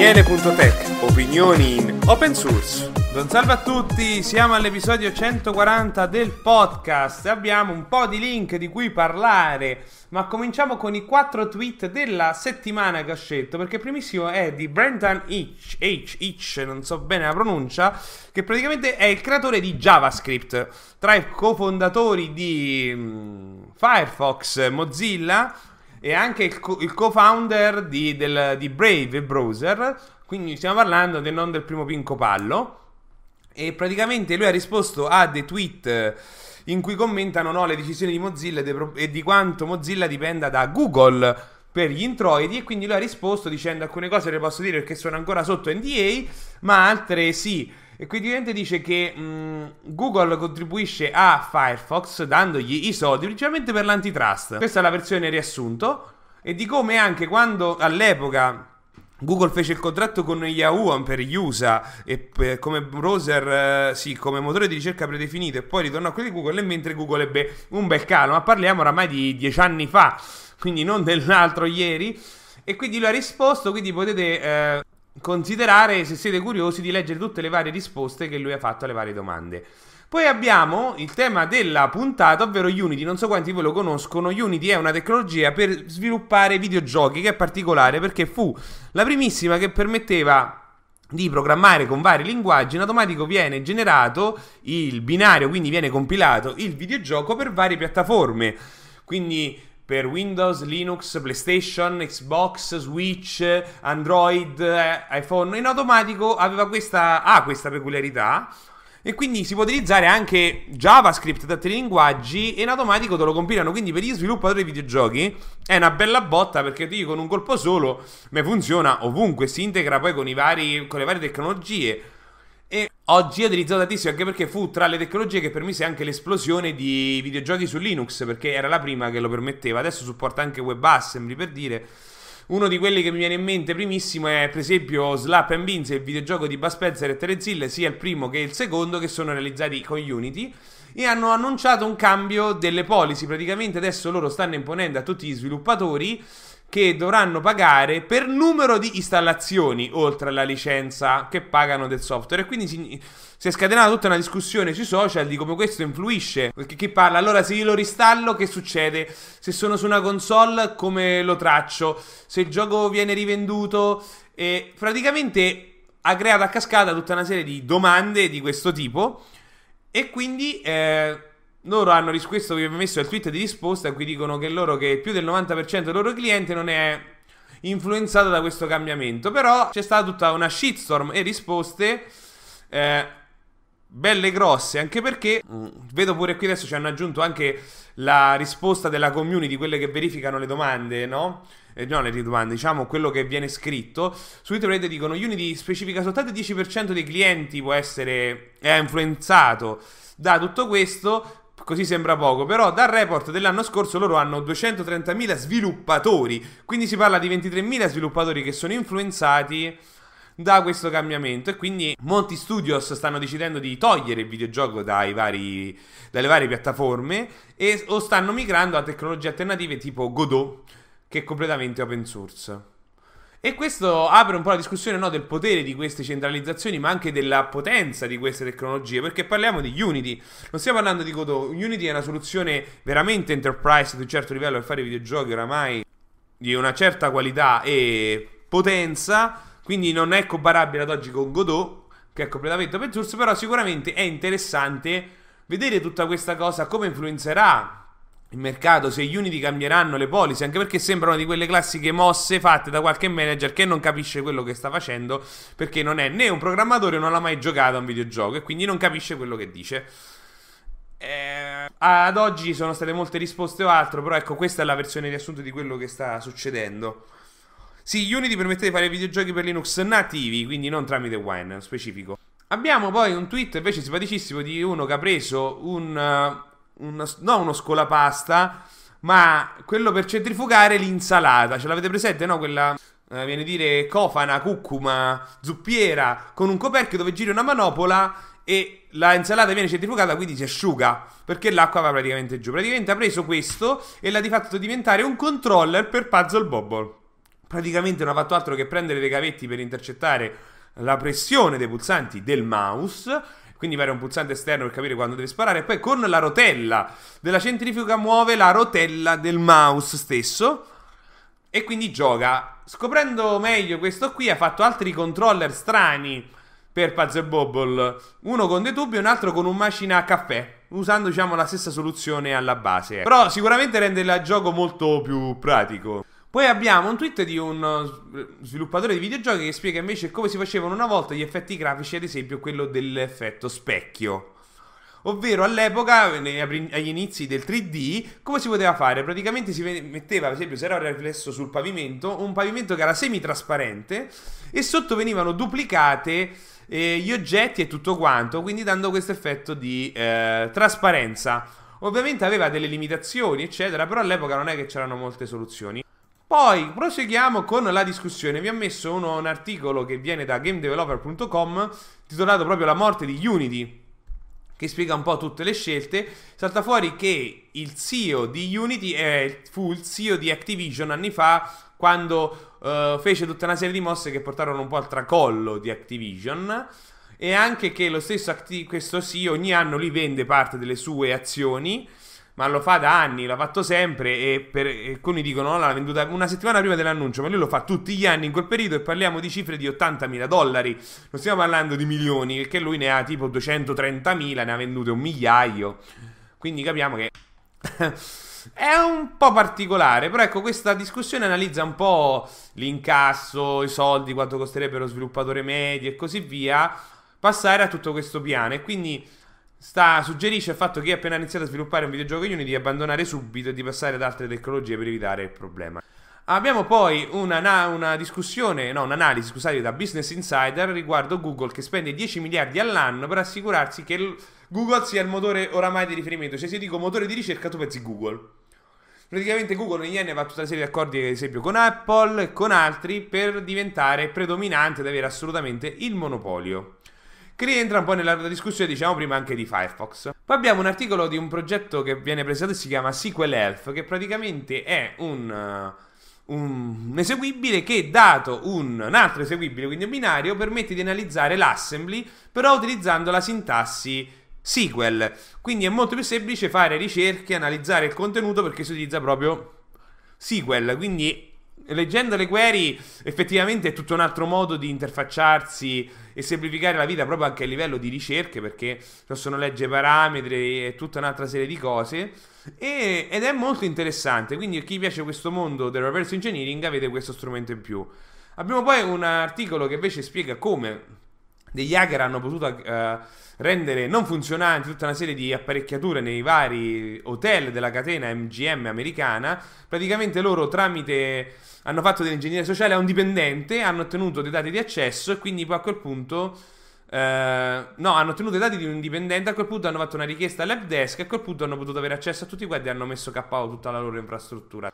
Daniele.tech, opinioni in open source. Don salve a tutti, siamo all'episodio 140 del podcast. Abbiamo un po' di link di cui parlare, ma cominciamo con i quattro tweet della settimana che ho scelto, perché il primissimo è di Brenton Hitch, Hitch, non so bene la pronuncia, che praticamente è il creatore di JavaScript, tra i cofondatori di mm, Firefox, Mozilla e anche il, co- il co-founder di, del, di Brave Browser, quindi stiamo parlando del non del primo Pinco Pallo, e praticamente lui ha risposto a dei tweet eh, in cui commentano no, le decisioni di Mozilla e di quanto Mozilla dipenda da Google per gli introiti e quindi lui ha risposto dicendo alcune cose le posso dire perché sono ancora sotto NDA, ma altre sì. E quindi ovviamente dice che mh, mm, Google contribuisce a Firefox dandogli i soldi principalmente per l'antitrust. Questa è la versione riassunto e di come anche quando all'epoca Google fece il contratto con Yahoo per gli USA e per, come browser, eh, sì, come motore di ricerca predefinito e poi ritornò a quello di Google e mentre Google ebbe un bel calo, ma parliamo oramai di dieci anni fa quindi non dell'altro ieri. E quindi lui ha risposto, quindi potete eh, considerare, se siete curiosi, di leggere tutte le varie risposte che lui ha fatto alle varie domande. Poi abbiamo il tema della puntata, ovvero Unity. Non so quanti di voi lo conoscono. Unity è una tecnologia per sviluppare videogiochi che è particolare perché fu la primissima che permetteva di programmare con vari linguaggi. In automatico viene generato il binario, quindi viene compilato il videogioco per varie piattaforme. Quindi per Windows, Linux, PlayStation, Xbox, Switch, Android, eh, iPhone. In automatico aveva questa, ha questa peculiarità. E quindi si può utilizzare anche JavaScript da altri linguaggi e in automatico te lo compilano. Quindi per gli sviluppatori di videogiochi è una bella botta perché ti dico con un colpo solo, ma funziona ovunque, si integra poi con, vari, con le varie tecnologie. Oggi è utilizzato tantissimo anche perché fu tra le tecnologie che permise anche l'esplosione di videogiochi su Linux, perché era la prima che lo permetteva. Adesso supporta anche WebAssembly per dire. Uno di quelli che mi viene in mente primissimo è per esempio Slap and Beans, il videogioco di Buzz Spencer e Terence sia il primo che il secondo, che sono realizzati con Unity e hanno annunciato un cambio delle policy. Praticamente adesso loro stanno imponendo a tutti gli sviluppatori che dovranno pagare per numero di installazioni oltre alla licenza che pagano del software. E quindi si, si è scatenata tutta una discussione sui social di come questo influisce. Perché chi parla, allora se io lo ristallo, che succede? Se sono su una console, come lo traccio? Se il gioco viene rivenduto? E praticamente ha creato a cascata tutta una serie di domande di questo tipo. E quindi. Eh, loro hanno risposto vi ho messo il tweet di risposta qui dicono che loro che più del 90% dei loro clienti non è influenzato da questo cambiamento. Però c'è stata tutta una shitstorm e risposte eh, belle grosse, anche perché mh, mm, vedo pure qui adesso ci hanno aggiunto anche la risposta della community, quelle che verificano le domande, no? Eh, no, le domande, diciamo quello che viene scritto. Su Twitter dicono Unity specifica soltanto il 10% dei clienti può essere influenzato da tutto questo, così sembra poco, però dal report dell'anno scorso loro hanno 230.000 sviluppatori, quindi si parla di 23.000 sviluppatori che sono influenzati da questo cambiamento e quindi molti studios stanno decidendo di togliere il videogioco vari, dalle varie piattaforme e, o stanno migrando a tecnologie alternative tipo Godot che è completamente open source. E questo apre un po' la discussione no, del potere di queste centralizzazioni, ma anche della potenza di queste tecnologie, perché parliamo di Unity, non stiamo parlando di Godot, Unity è una soluzione veramente enterprise di un certo livello per fare videogiochi oramai di una certa qualità e potenza, quindi non è comparabile ad oggi con Godot, che è completamente open source, però sicuramente è interessante vedere tutta questa cosa, come influenzerà il mercato se gli Unity cambieranno le policy, anche perché sembrano di quelle classiche mosse fatte da qualche manager che non capisce quello che sta facendo, perché non è né un programmatore, non ha mai giocato a un videogioco e quindi non capisce quello che dice. Eh, ad oggi sono state molte risposte o altro, però ecco questa è la versione riassunto di quello che sta succedendo. Sì, Unity permette di fare videogiochi per Linux nativi, quindi non tramite Wine, specifico. Abbiamo poi un tweet invece simpaticissimo di uno che ha preso un... Uh, una, non uno scolapasta, ma quello per centrifugare l'insalata. Ce l'avete presente, no? Quella eh, viene a dire cofana, cucuma, zuppiera, con un coperchio dove gira una manopola e la insalata viene centrifugata, quindi si asciuga, perché l'acqua va praticamente giù. Praticamente ha preso questo e l'ha di fatto diventare un controller per Puzzle Bobble. Praticamente non ha fatto altro che prendere dei cavetti per intercettare la pressione dei pulsanti del mouse quindi varia un pulsante esterno per capire quando deve sparare. poi con la rotella della centrifuga muove la rotella del mouse stesso. E quindi gioca. Scoprendo meglio questo qui, ha fatto altri controller strani per Puzzle Bobble. Uno con dei tubi e un altro con un macina a caffè. Usando, diciamo, la stessa soluzione alla base. Ecco. Però sicuramente rende il gioco molto più pratico. Poi abbiamo un tweet di un eh, sviluppatore di videogiochi che spiega invece come si facevano una volta gli effetti grafici, ad esempio quello dell'effetto specchio. Ovvero all'epoca, agli inizi del 3D, come si poteva fare? Praticamente si metteva, ad esempio, se era riflesso sul pavimento, un pavimento che era semi-trasparente e sotto venivano duplicate eh, gli oggetti e tutto quanto, quindi dando questo effetto di eh, trasparenza. Ovviamente aveva delle limitazioni, eccetera, però all'epoca non è che c'erano molte soluzioni. Poi proseguiamo con la discussione. Vi ho messo uno, un articolo che viene da gamedeveloper.com titolato proprio La morte di Unity, che spiega un po' tutte le scelte. Salta fuori che il CEO di Unity è, fu il CEO di Activision anni fa quando uh, fece tutta una serie di mosse che portarono un po' al tracollo di Activision e anche che lo stesso Acti- questo CEO ogni anno li vende parte delle sue azioni ma lo fa da anni, l'ha fatto sempre e, per, e alcuni dicono no, l'ha venduta una settimana prima dell'annuncio, ma lui lo fa tutti gli anni in quel periodo e parliamo di cifre di 80.000 dollari, non stiamo parlando di milioni, perché lui ne ha tipo 230.000, ne ha vendute un migliaio, quindi capiamo che... È un po' particolare, però ecco, questa discussione analizza un po' l'incasso, i soldi, quanto costerebbe lo sviluppatore medio e così via, passare a tutto questo piano e quindi Sta, suggerisce il fatto che chi ha appena iniziato a sviluppare un videogioco Unity di abbandonare subito e di passare ad altre tecnologie per evitare il problema. Abbiamo poi una, una discussione, no, un'analisi, scusate, da Business Insider riguardo Google che spende 10 miliardi all'anno per assicurarsi che Google sia il motore oramai di riferimento. Cioè, se io dico motore di ricerca, tu pensi Google. Praticamente Google negli anni ha fatto una serie di accordi, ad esempio, con Apple e con altri per diventare predominante ed avere assolutamente il monopolio che rientra un po' nella discussione, diciamo prima, anche di Firefox. Poi abbiamo un articolo di un progetto che viene presentato e si chiama SQL Health, che praticamente è un... Uh, un eseguibile che, dato un, un, altro eseguibile, quindi un binario, permette di analizzare l'assembly, però utilizzando la sintassi SQL. Quindi è molto più semplice fare ricerche, analizzare il contenuto perché si utilizza proprio SQL. Quindi leggendo le query effettivamente è tutto un altro modo di interfacciarsi e semplificare la vita proprio anche a livello di ricerche perché possono leggere parametri e tutta un'altra serie di cose e, ed è molto interessante quindi chi piace questo mondo del reverse engineering avete questo strumento in più abbiamo poi un articolo che invece spiega come degli hacker hanno potuto eh, rendere non funzionanti tutta una serie di apparecchiature nei vari hotel della catena MGM americana. Praticamente loro tramite hanno fatto dell'ingegneria sociale a un dipendente, hanno ottenuto dei dati di accesso e quindi poi a quel punto eh, no, hanno ottenuto i dati di un dipendente, a quel punto hanno fatto una richiesta all'app desk, e a quel punto hanno potuto avere accesso a tutti quanti e hanno messo KO tutta la loro infrastruttura.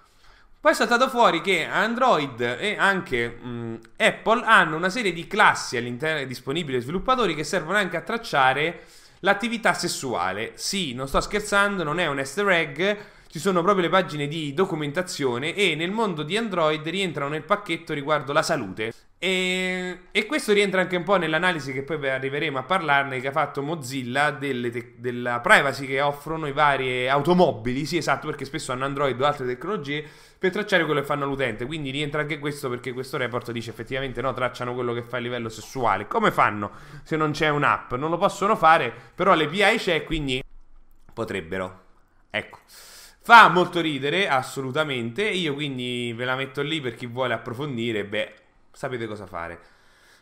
Poi è saltato fuori che Android e anche mh, mm, Apple hanno una serie di classi all'interno disponibili ai sviluppatori che servono anche a tracciare l'attività sessuale. Sì, non sto scherzando, non è un easter egg ci sono proprio le pagine di documentazione e nel mondo di Android rientrano nel pacchetto riguardo la salute. E, e questo rientra anche un po' nell'analisi che poi arriveremo a parlarne che ha fatto Mozilla te- della privacy che offrono i vari automobili, sì esatto, perché spesso hanno Android o altre tecnologie per tracciare quello che fanno l'utente, quindi rientra anche questo perché questo report dice effettivamente no, tracciano quello che fa a livello sessuale. Come fanno se non c'è un'app? Non lo possono fare, però l'API c'è, quindi potrebbero. Ecco. Fa molto ridere, assolutamente. Io quindi ve la metto lì per chi vuole approfondire. Beh, sapete cosa fare.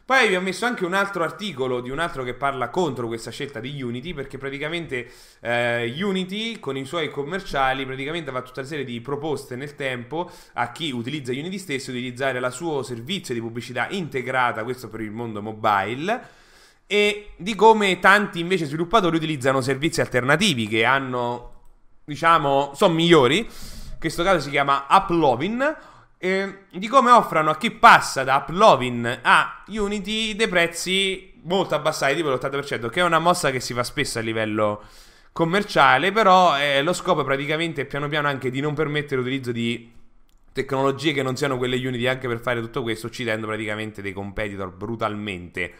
Poi vi ho messo anche un altro articolo di un altro che parla contro questa scelta di Unity, perché praticamente eh, Unity con i suoi commerciali praticamente fa tutta una serie di proposte nel tempo a chi utilizza Unity stesso di utilizzare la suo servizio di pubblicità integrata, questo per il mondo mobile e di come tanti invece sviluppatori utilizzano servizi alternativi che hanno diciamo, sono migliori, in questo caso si chiama Uplovin, eh, di come offrano a chi passa da Uplovin a Unity dei prezzi molto abbassati, tipo l'80%, che è una mossa che si fa spesso a livello commerciale, però eh, lo scopo è praticamente piano piano anche di non permettere l'utilizzo di tecnologie che non siano quelle Unity anche per fare tutto questo, uccidendo praticamente dei competitor brutalmente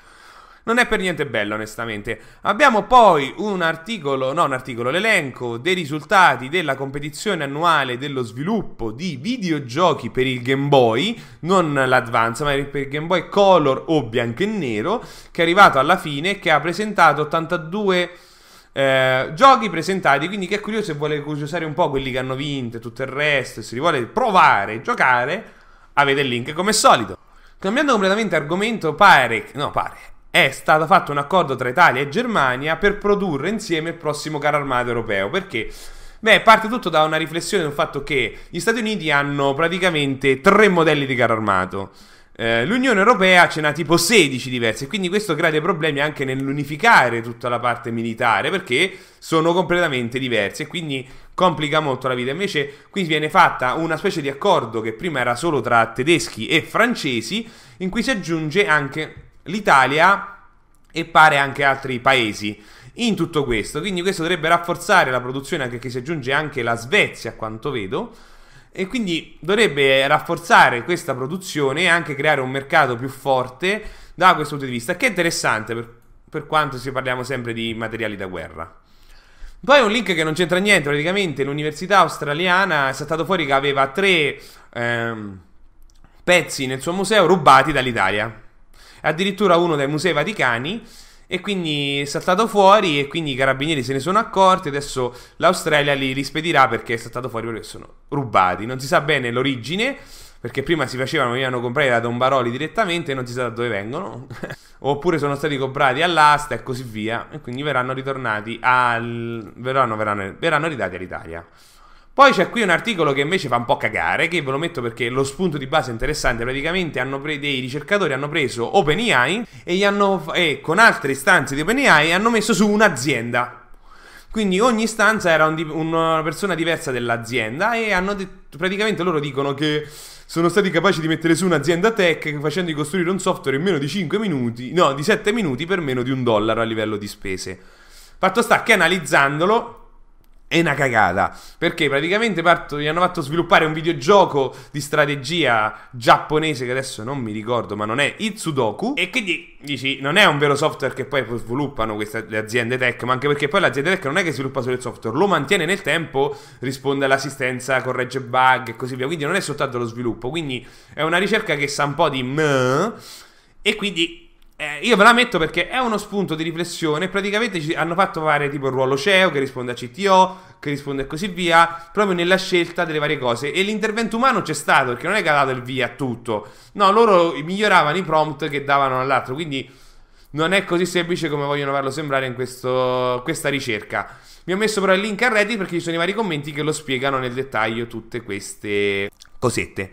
non è per niente bello, onestamente. Abbiamo poi un articolo, no, un articolo, l'elenco dei risultati della competizione annuale dello sviluppo di videogiochi per il Game Boy, non l'Advance, ma per il Game Boy Color o bianco e nero, che è arrivato alla fine e che ha presentato 82 eh, giochi presentati. Quindi, che è curioso se vuole curiosare un po' quelli che hanno vinto e tutto il resto, se li vuole provare, giocare, avete il link come solito. Cambiando completamente argomento, pare, no, pare, è stato fatto un accordo tra Italia e Germania per produrre insieme il prossimo carro armato europeo. Perché? Beh, parte tutto da una riflessione sul fatto che gli Stati Uniti hanno praticamente tre modelli di carro armato. Eh, L'Unione Europea ce n'ha tipo 16 diversi, quindi questo crea dei problemi anche nell'unificare tutta la parte militare perché sono completamente diversi e quindi complica molto la vita. Invece, qui viene fatta una specie di accordo che prima era solo tra tedeschi e francesi, in cui si aggiunge anche l'Italia e pare anche altri paesi in tutto questo. Quindi questo dovrebbe rafforzare la produzione anche che si aggiunge anche la Svezia, a quanto vedo. E quindi dovrebbe rafforzare questa produzione e anche creare un mercato più forte da questo punto di vista, che è interessante per, per quanto si parliamo sempre di materiali da guerra. Poi un link che non c'entra niente, praticamente l'università australiana è saltato fuori che aveva tre ehm, pezzi nel suo museo rubati dall'Italia addirittura uno dai Musei Vaticani e quindi è saltato fuori e quindi i carabinieri se ne sono accorti adesso l'Australia li rispedirà perché è saltato fuori perché sono rubati non si sa bene l'origine perché prima si facevano, venivano comprati da Don Baroli direttamente e non si sa da dove vengono oppure sono stati comprati all'asta e così via e quindi verranno ritornati al... verranno, verranno, verranno ridati all'Italia poi c'è qui un articolo che invece fa un po' cagare, che ve lo metto perché lo spunto di base è interessante, praticamente pre- dei ricercatori hanno preso OpenAI e, hanno, e con altre istanze di OpenAI hanno messo su un'azienda. Quindi ogni istanza era un, una persona diversa dell'azienda e hanno detto, praticamente loro dicono che sono stati capaci di mettere su un'azienda tech facendogli costruire un software in meno di 5 minuti, no, di 7 minuti per meno di un dollaro a livello di spese. Fatto sta che analizzandolo è una cagata. Perché praticamente parto, gli hanno fatto sviluppare un videogioco di strategia giapponese che adesso non mi ricordo, ma non è Itsudoku. E quindi dici, non è un vero software che poi sviluppano queste le aziende tech, ma anche perché poi l'azienda tech non è che sviluppa solo il software, lo mantiene nel tempo, risponde all'assistenza, corregge bug e così via. Quindi non è soltanto lo sviluppo. Quindi è una ricerca che sa un po' di mh. E quindi eh, io ve la metto perché è uno spunto di riflessione. Praticamente ci hanno fatto fare tipo il ruolo CEO che risponde a CTO, che risponde e così via, proprio nella scelta delle varie cose. E l'intervento umano c'è stato perché non è che ha dato il via a tutto. No, loro miglioravano i prompt che davano all'altro. Quindi non è così semplice come vogliono farlo sembrare in questo, questa ricerca. Mi ho messo però il link a Reddit perché ci sono i vari commenti che lo spiegano nel dettaglio tutte queste cosette.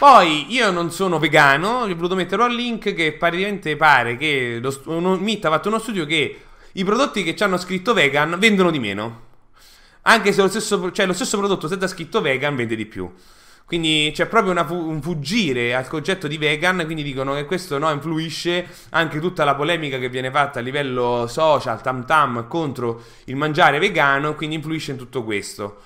Poi io non sono vegano, vi ho voluto mettere un link che praticamente pare che MIT ha fatto uno studio che i prodotti che ci hanno scritto vegan vendono di meno. Anche se lo stesso, cioè, lo stesso prodotto senza scritto vegan vende di più. Quindi c'è proprio una, un fuggire al concetto di vegan, quindi dicono che questo no, influisce anche tutta la polemica che viene fatta a livello social, tam tam, contro il mangiare vegano, quindi influisce in tutto questo.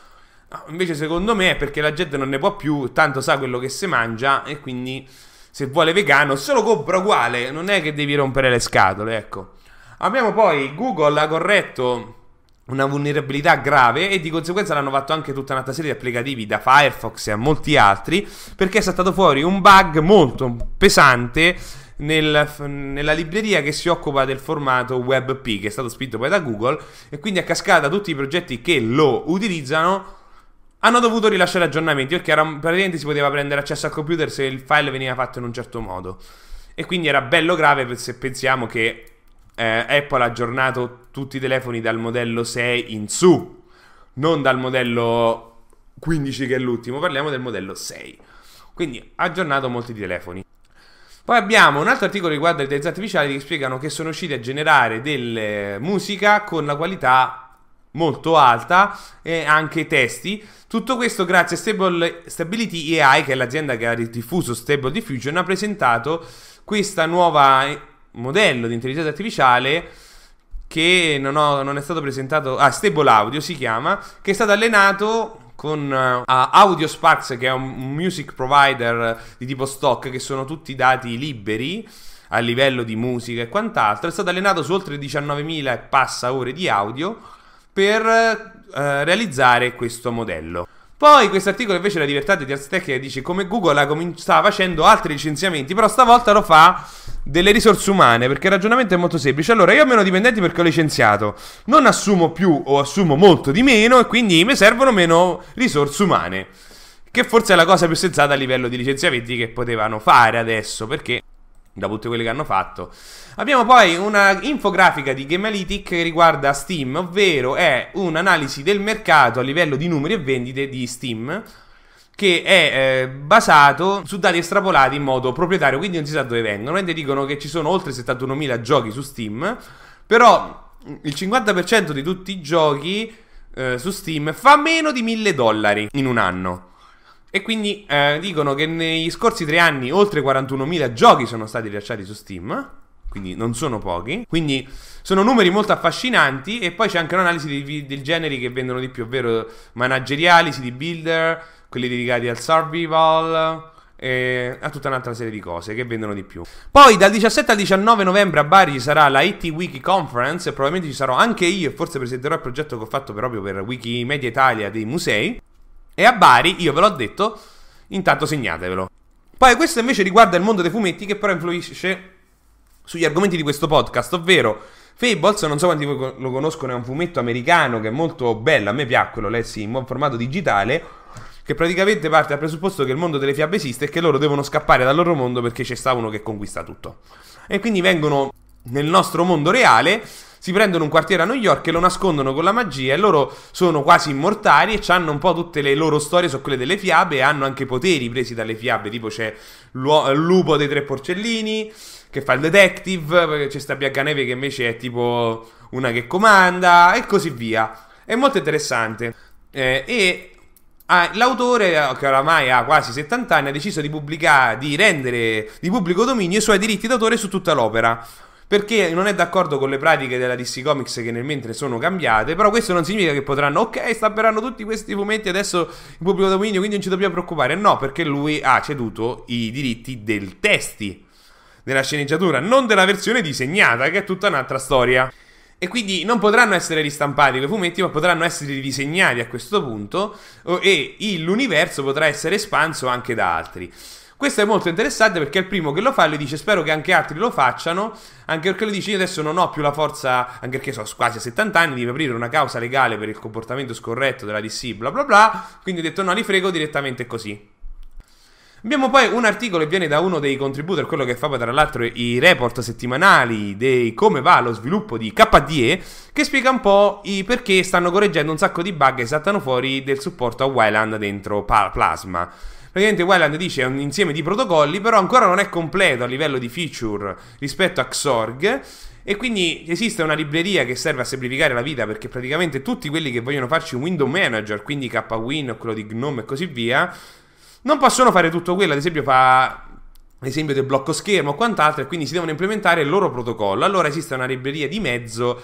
Ah, invece secondo me è perché la gente non ne può più, tanto sa quello che si mangia e quindi se vuole vegano se lo compra uguale, non è che devi rompere le scatole, ecco. Abbiamo poi Google ha corretto una vulnerabilità grave e di conseguenza l'hanno fatto anche tutta un'altra serie di applicativi da Firefox a molti altri perché è saltato fuori un bug molto pesante nel, nella libreria che si occupa del formato WebP che è stato spinto poi da Google e quindi è cascata tutti i progetti che lo utilizzano hanno dovuto rilasciare aggiornamenti perché era, praticamente si poteva prendere accesso al computer se il file veniva fatto in un certo modo. E quindi era bello grave se pensiamo che eh, Apple ha aggiornato tutti i telefoni dal modello 6 in su, non dal modello 15 che è l'ultimo, parliamo del modello 6. Quindi ha aggiornato molti telefoni. Poi abbiamo un altro articolo riguardo le intelligenze artificiali che spiegano che sono usciti a generare delle musica con la qualità molto alta e anche testi. Tutto questo grazie a Stable, Stability AI, che è l'azienda che ha diffuso Stable Diffusion, ha presentato questa nuova eh, modello di intelligenza artificiale che non, ho, non, è stato presentato, ah, Stable Audio si chiama, che è stato allenato con uh, Audio Sparks, che è un music provider di tipo stock, che sono tutti dati liberi a livello di musica e quant'altro, è stato allenato su oltre 19.000 e passa ore di audio per eh, realizzare questo modello. Poi questo articolo invece la divertente di Ars Tech che dice come Google ha com- sta facendo altri licenziamenti, però stavolta lo fa delle risorse umane, perché il ragionamento è molto semplice. Allora, io ho meno dipendenti perché ho licenziato, non assumo più o assumo molto di meno e quindi mi servono meno risorse umane. Che forse è la cosa più sensata a livello di licenziamenti che potevano fare adesso, perché da tutte quelle che hanno fatto. Abbiamo poi una infografica di Gemalytic che riguarda Steam, ovvero è un'analisi del mercato a livello di numeri e vendite di Steam che è eh, basato su dati estrapolati in modo proprietario, quindi non si sa dove vengono. Ed dicono che ci sono oltre 71.000 giochi su Steam, però mm, il 50% di tutti i giochi eh, su Steam fa meno di 1.000 dollari in un anno. E quindi eh, dicono che negli scorsi tre anni oltre 41.000 giochi sono stati rilasciati su Steam, quindi non sono pochi. Quindi sono numeri molto affascinanti e poi c'è anche un'analisi dei generi che vendono di più, ovvero manageriali, city builder, quelli dedicati al survival, e a tutta un'altra serie di cose che vendono di più. Poi dal 17 al 19 novembre a Bari ci sarà la IT Wiki Conference e probabilmente ci sarò anche io e forse presenterò il progetto che ho fatto proprio per Wikimedia Italia dei musei. E a Bari, io ve l'ho detto, intanto segnatevelo. Poi questo invece riguarda il mondo dei fumetti che però influisce sugli argomenti di questo podcast, ovvero Fables, non so quanti lo conoscono, è un fumetto americano che è molto bello, a me piacque, lo lessi in buon formato digitale, che praticamente parte dal presupposto che il mondo delle fiabe esiste e che loro devono scappare dal loro mondo perché c'è sta uno che conquista tutto. E quindi vengono nel nostro mondo reale si prendono un quartiere a New York e lo nascondono con la magia e loro sono quasi immortali e hanno un po' tutte le loro storie su quelle delle fiabe e hanno anche poteri presi dalle fiabe, tipo c'è il lupo dei tre porcellini che fa il detective, c'è sta Biancaneve che invece è tipo una che comanda e così via. È molto interessante. Eh, e Ah, l'autore, eh, che oramai ha quasi 70 anni, ha deciso di pubblicare, di rendere di pubblico dominio i suoi diritti d'autore su tutta l'opera perché non è d'accordo con le pratiche della DC Comics che nel mentre sono cambiate, però questo non significa che potranno, ok, stapperanno tutti questi fumetti adesso in pubblico dominio, quindi non ci dobbiamo preoccupare. No, perché lui ha ceduto i diritti del testi della sceneggiatura, non della versione disegnata, che è tutta un'altra storia. E quindi non potranno essere ristampati quei fumetti, ma potranno essere ridisegnati a questo punto e l'universo potrà essere espanso anche da altri. Questo è molto interessante perché è il primo che lo fa e lui dice spero che anche altri lo facciano, anche perché lui dice io adesso non ho più la forza, anche perché sono quasi a 70 anni, di aprire una causa legale per il comportamento scorretto della DC, bla bla bla, quindi ho detto no, li frego direttamente così. Abbiamo poi un articolo che viene da uno dei contributor, quello che fa poi tra l'altro i report settimanali di come va lo sviluppo di KDE, che spiega un po' i perché stanno correggendo un sacco di bug che saltano fuori del supporto a Wyland dentro Plasma. Praticamente Wayland dice è un insieme di protocolli, però ancora non è completo a livello di feature rispetto a Xorg. E quindi esiste una libreria che serve a semplificare la vita perché praticamente tutti quelli che vogliono farci un window manager, quindi KWin o quello di GNOME e così via, non possono fare tutto quello. Ad esempio, fa esempio del blocco schermo o quant'altro, e quindi si devono implementare il loro protocollo. Allora esiste una libreria di mezzo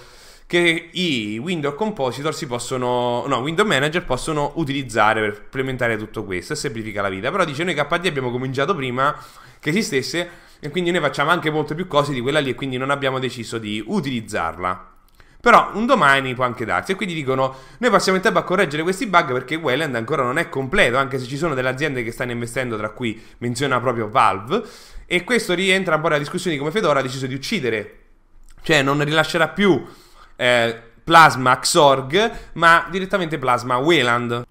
che i Windows compositor si possono, no, window manager possono utilizzare per implementare tutto questo e semplifica la vita. Però dice noi KD abbiamo cominciato prima che esistesse e quindi noi facciamo anche molte più cose di quella lì e quindi non abbiamo deciso di utilizzarla. Però un domani può anche darsi e quindi dicono noi passiamo il tempo a correggere questi bug perché Wayland ancora non è completo, anche se ci sono delle aziende che stanno investendo, tra cui menziona proprio Valve, e questo rientra un po' nella discussione di come Fedora ha deciso di uccidere, cioè non rilascerà più eh, Plasma Xorg, ma direttamente Plasma Wayland.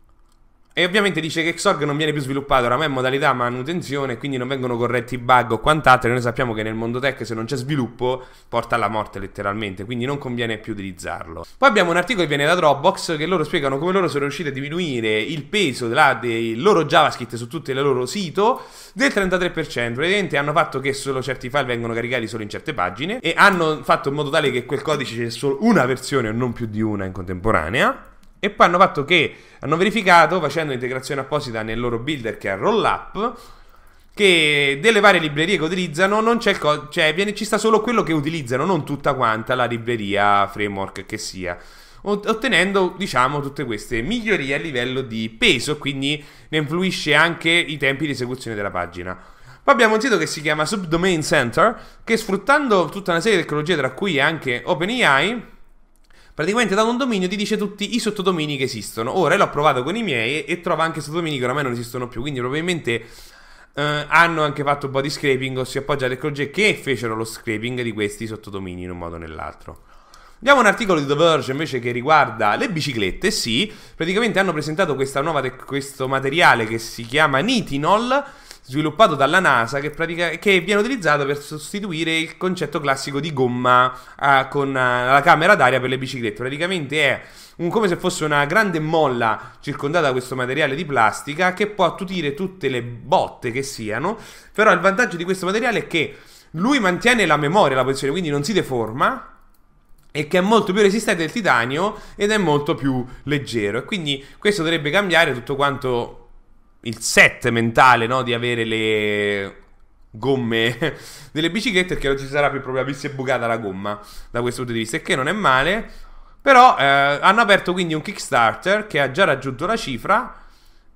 E ovviamente dice che Xorg non viene più sviluppato oramai in modalità manutenzione, quindi non vengono corretti i bug o quant'altro. E noi sappiamo che nel mondo tech, se non c'è sviluppo, porta alla morte letteralmente, quindi non conviene più utilizzarlo. Poi abbiamo un articolo che viene da Dropbox che loro spiegano come loro sono riusciti a diminuire il peso là, dei loro JavaScript su tutto il loro sito del 33%. Praticamente hanno fatto che solo certi file vengono caricati solo in certe pagine e hanno fatto in modo tale che quel codice c'è solo una versione o non più di una in contemporanea. E poi hanno fatto che hanno verificato facendo integrazione apposita nel loro builder che è Rollup che delle varie librerie che utilizzano non c'è il co- cioè viene, ci sta solo quello che utilizzano, non tutta quanta la libreria framework che sia. Ottenendo, diciamo, tutte queste migliorie a livello di peso, quindi ne influisce anche i tempi di esecuzione della pagina. Poi abbiamo un sito che si chiama Subdomain Center, che sfruttando tutta una serie di tecnologie, tra cui anche OpenAI, praticamente da un dominio ti dice tutti i sottodomini che esistono. Ora l'ho provato con i miei e, trova anche sottodomini che oramai non esistono più, quindi probabilmente eh, hanno anche fatto un po' di scraping o si appoggia alle tecnologie che fecero lo scraping di questi sottodomini in un modo o nell'altro. Abbiamo un articolo di The Verge invece che riguarda le biciclette, sì, praticamente hanno presentato questa nuova te- questo materiale che si chiama Nitinol sviluppato dalla NASA che, pratica, che, viene utilizzato per sostituire il concetto classico di gomma uh, con uh, la camera d'aria per le biciclette. Praticamente è un, come se fosse una grande molla circondata da questo materiale di plastica che può attutire tutte le botte che siano, però il vantaggio di questo materiale è che lui mantiene la memoria, la posizione, quindi non si deforma, e che è molto più resistente del titanio ed è molto più leggero e quindi questo dovrebbe cambiare tutto quanto il set mentale, no? Di avere le gomme delle biciclette perché non ci sarà più problema, si è bucata la gomma da questo punto di vista, e che non è male. Però eh, hanno aperto quindi un Kickstarter che ha già raggiunto la cifra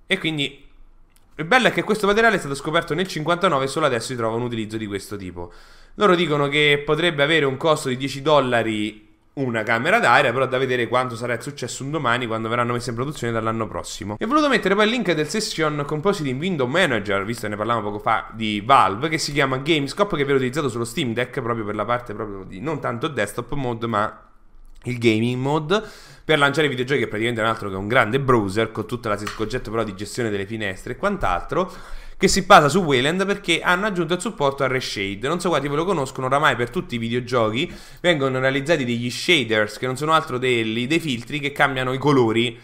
e quindi il bello è che questo materiale è stato scoperto nel 59 e solo adesso si trova un utilizzo di questo tipo. Loro dicono che potrebbe avere un costo di 10 dollari una camera d'aria, però da vedere quanto sarà il successo un domani quando verranno messe in produzione dall'anno prossimo. E ho voluto mettere poi il link del session Compositing Window Manager, visto che ne parlavamo poco fa, di Valve, che si chiama Gamescop, che viene utilizzato sullo Steam Deck proprio per la parte proprio di non tanto desktop mode, ma il gaming mode per lanciare i videogiochi che praticamente è un altro che un grande browser con tutto l'oggetto però di gestione delle finestre e quant'altro che si basa su Wayland perché hanno aggiunto il supporto a Reshade. Non so quanti ve lo conoscono, oramai per tutti i videogiochi vengono realizzati degli shaders che non sono altro dei, dei filtri che cambiano i colori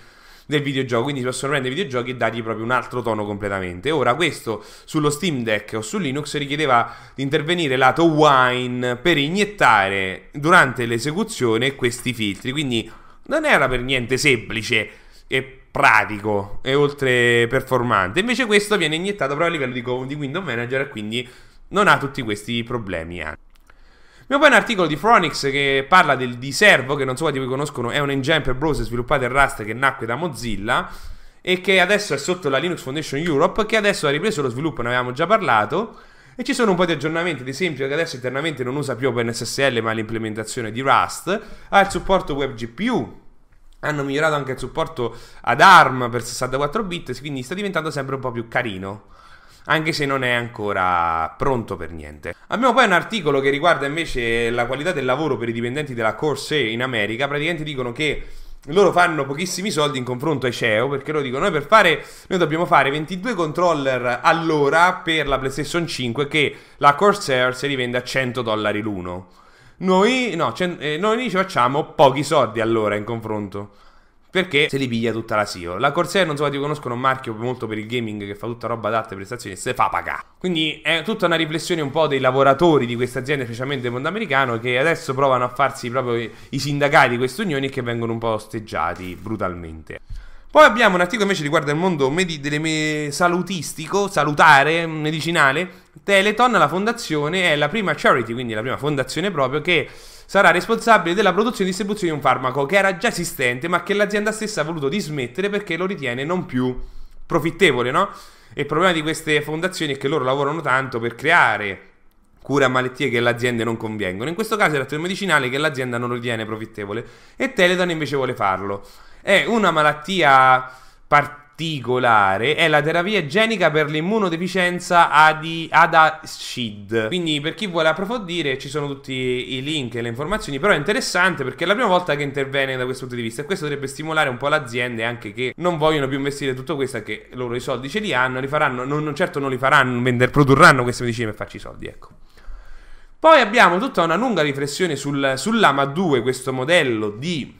del videogioco, quindi si possono prendere i videogiochi e dargli proprio un altro tono completamente. Ora, questo sullo Steam Deck o su Linux richiedeva di intervenire lato Wine per iniettare durante l'esecuzione questi filtri, quindi non era per niente semplice e pratico e oltre performante. Invece questo viene iniettato proprio a livello di, di Windows Manager e quindi non ha tutti questi problemi. Anche. Eh. Abbiamo poi un articolo di Phronix che parla del di Servo, che non so quanti voi conoscono, è un engine per browser sviluppato in Rust che nacque da Mozilla e che adesso è sotto la Linux Foundation Europe, che adesso ha ripreso lo sviluppo, ne avevamo già parlato, e ci sono un po' di aggiornamenti, ad esempio che adesso internamente non usa più OpenSSL ma l'implementazione di Rust, ha il supporto WebGPU, hanno migliorato anche il supporto ad ARM per 64 bit, quindi sta diventando sempre un po' più carino. Anche se non è ancora pronto per niente. Abbiamo poi un articolo che riguarda invece la qualità del lavoro per i dipendenti della Corsair in America. Praticamente dicono che loro fanno pochissimi soldi in confronto ai CEO perché loro dicono noi per fare noi dobbiamo fare 22 controller all'ora per la PlayStation 5 che la Corsair si rivende a 100 dollari l'uno noi, no, cioè, eh, noi ci facciamo pochi soldi all'ora in confronto. Perché se li piglia tutta la SIO. La Corsair, non so se ti conoscono, un marchio molto per il gaming che fa tutta roba ad alte prestazioni, se fa pagare. Quindi è tutta una riflessione un po' dei lavoratori di questa azienda, specialmente del mondo americano, che adesso provano a farsi proprio i sindacati di queste unioni e che vengono un po' osteggiati brutalmente. Poi abbiamo un articolo invece riguardo il mondo med- salutistico, salutare, medicinale. Teleton, la fondazione, è la prima charity, quindi la prima fondazione proprio, che sarà responsabile della produzione e distribuzione di un farmaco che era già esistente, ma che l'azienda stessa ha voluto dismettere perché lo ritiene non più profittevole, no? E il problema di queste fondazioni è che loro lavorano tanto per creare cure a malattie che alle aziende non convengono. In questo caso è l'azione medicinale che l'azienda non ritiene profittevole e Teleton invece vuole farlo. È una malattia particolare, è la terapia genica per l'immunodeficienza adi- ADA-SHID. Quindi per chi vuole approfondire ci sono tutti i link e le informazioni, però è interessante perché è la prima volta che interviene da questo punto di vista e questo dovrebbe stimolare un po' le aziende anche che non vogliono più investire tutto questo, che loro i soldi ce li hanno, li faranno, non, certo non li faranno, vender, produrranno queste medicine per farci i soldi, ecco. Poi abbiamo tutta una lunga riflessione sul, sull'AMA2, questo modello di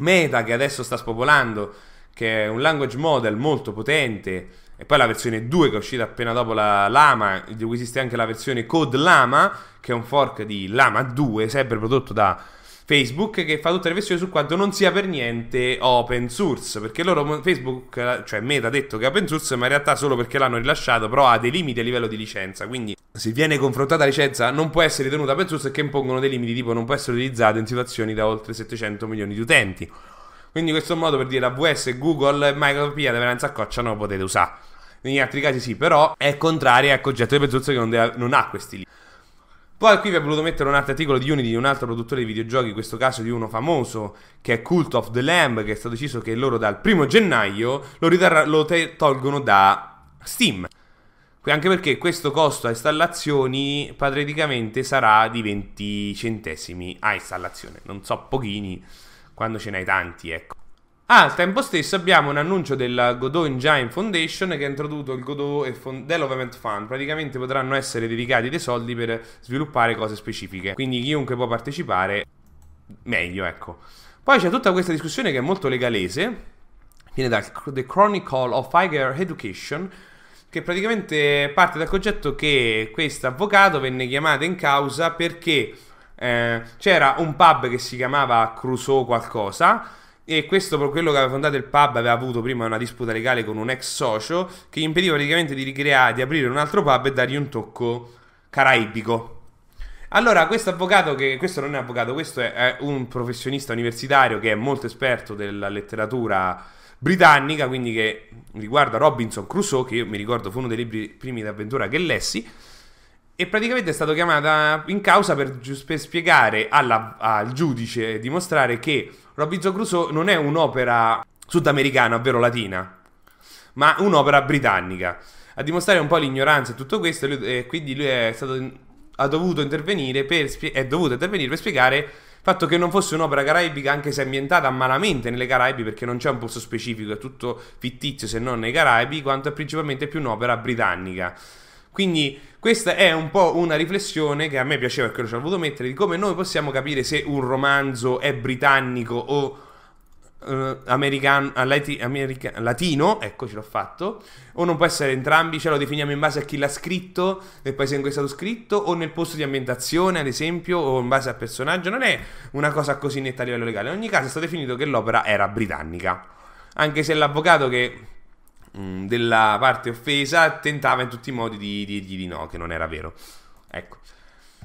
Meta che adesso sta spopolando, che è un language model molto potente, e poi la versione 2 che è uscita appena dopo la Lama, di cui esiste anche la versione Code Lama, che è un fork di Lama 2, sempre prodotto da Facebook che fa tutte le versioni su quanto non sia per niente open source, perché loro Facebook, cioè Meta ha detto che è open source, ma in realtà solo perché l'hanno rilasciato, però ha dei limiti a livello di licenza, quindi se viene confrontata la licenza non può essere tenuta open source che impongono dei limiti tipo non può essere utilizzata in situazioni da oltre 700 milioni di utenti. Quindi questo è un modo per dire AWS, Google e Microsoft Pia deve coccia, non lo potete usare. Negli altri casi sì, però è contraria al concetto di open source che non, deve, non ha questi limiti. Poi qui vi ho voluto mettere un altro articolo di Unity di un altro produttore di videogiochi, in questo caso di uno famoso, che è Cult of the Lamb, che è stato deciso che loro dal primo gennaio lo, ritarra- lo te- tolgono da Steam. Anche perché questo costo a installazioni praticamente sarà di 20 centesimi a installazione. Non so, pochini, quando ce n'hai tanti, ecco. Ah, al tempo stesso abbiamo un annuncio della Godot Engine Foundation che ha introdotto il Godot Fond- Development Fund. Praticamente potranno essere dedicati dei soldi per sviluppare cose specifiche. Quindi chiunque può partecipare, meglio, ecco. Poi c'è tutta questa discussione che è molto legalese. Viene dal The Chronicle of Higher Education, che praticamente parte dal concetto che questo avvocato venne chiamato in causa perché eh, c'era un pub che si chiamava Crusoe qualcosa e questo per quello che aveva fondato il pub aveva avuto prima una disputa legale con un ex socio che gli impediva praticamente di ricreare, di aprire un altro pub e dargli un tocco caraibico. Allora, questo avvocato, che questo non è avvocato, questo è, è un professionista universitario che è molto esperto della letteratura britannica, quindi che riguarda Robinson Crusoe, che io mi ricordo fu uno dei libri primi d'avventura che lessi, e praticamente è stato chiamato in causa per, per spiegare alla, al giudice, dimostrare che Robinson Crusoe non è un'opera sudamericana, ovvero latina, ma un'opera britannica. A dimostrare un po' l'ignoranza e tutto questo, lui, eh, quindi lui è stato ha dovuto intervenire per, è dovuto intervenire per spiegare il fatto che non fosse un'opera caraibica anche se ambientata malamente nelle Caraibi perché non c'è un posto specifico, è tutto fittizio se non nei Caraibi, quanto è principalmente più un'opera britannica. Quindi questa è un po' una riflessione che a me piaceva perché che ci ho voluto mettere di come noi possiamo capire se un romanzo è britannico o eh, americano, lati, america, latino, ecco ce l'ho fatto, o non può essere entrambi, ce cioè lo definiamo in base a chi l'ha scritto, nel paese in cui è stato scritto, o nel posto di ambientazione, ad esempio, o in base al personaggio, non è una cosa così netta a livello legale. In ogni caso è stato definito che l'opera era britannica, anche se l'avvocato che Mm, della parte offesa tentava in tutti i modi di dirgli di no, che non era vero. Ecco.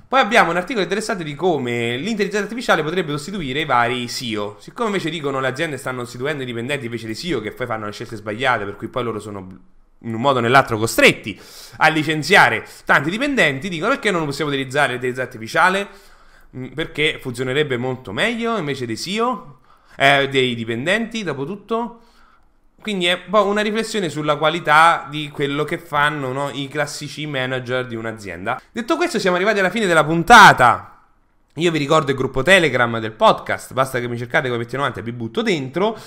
Poi abbiamo un articolo interessante di come l'intelligenza artificiale potrebbe sostituire i vari SEO. Siccome invece dicono le aziende stanno sostituendo i dipendenti invece dei SEO che poi fanno le scelte sbagliate, per cui poi loro sono in un modo o nell'altro costretti a licenziare tanti dipendenti, dicono perché non possiamo utilizzare l'intelligenza artificiale? Mm, perché funzionerebbe molto meglio invece dei SEO, eh, dei dipendenti, dopo tutto. Quindi è una riflessione sulla qualità di quello che fanno no? i classici manager di un'azienda. Detto questo, siamo arrivati alla fine della puntata. Io vi ricordo il gruppo Telegram del podcast, basta che mi cercate come Pettino90 e vi butto dentro.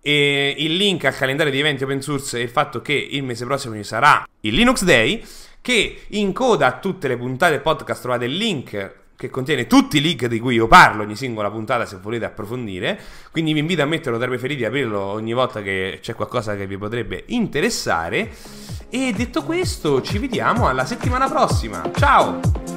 E il link al calendario di eventi open source e il fatto che il mese prossimo ci sarà il Linux Day che in coda a tutte le puntate podcast trovate il link che contiene tutti i link di cui io parlo, ogni singola puntata se volete approfondire. Quindi vi invito a metterlo, darebbe preferiti e aprirlo ogni volta che c'è qualcosa che vi potrebbe interessare. E detto questo, ci vediamo alla settimana prossima. Ciao!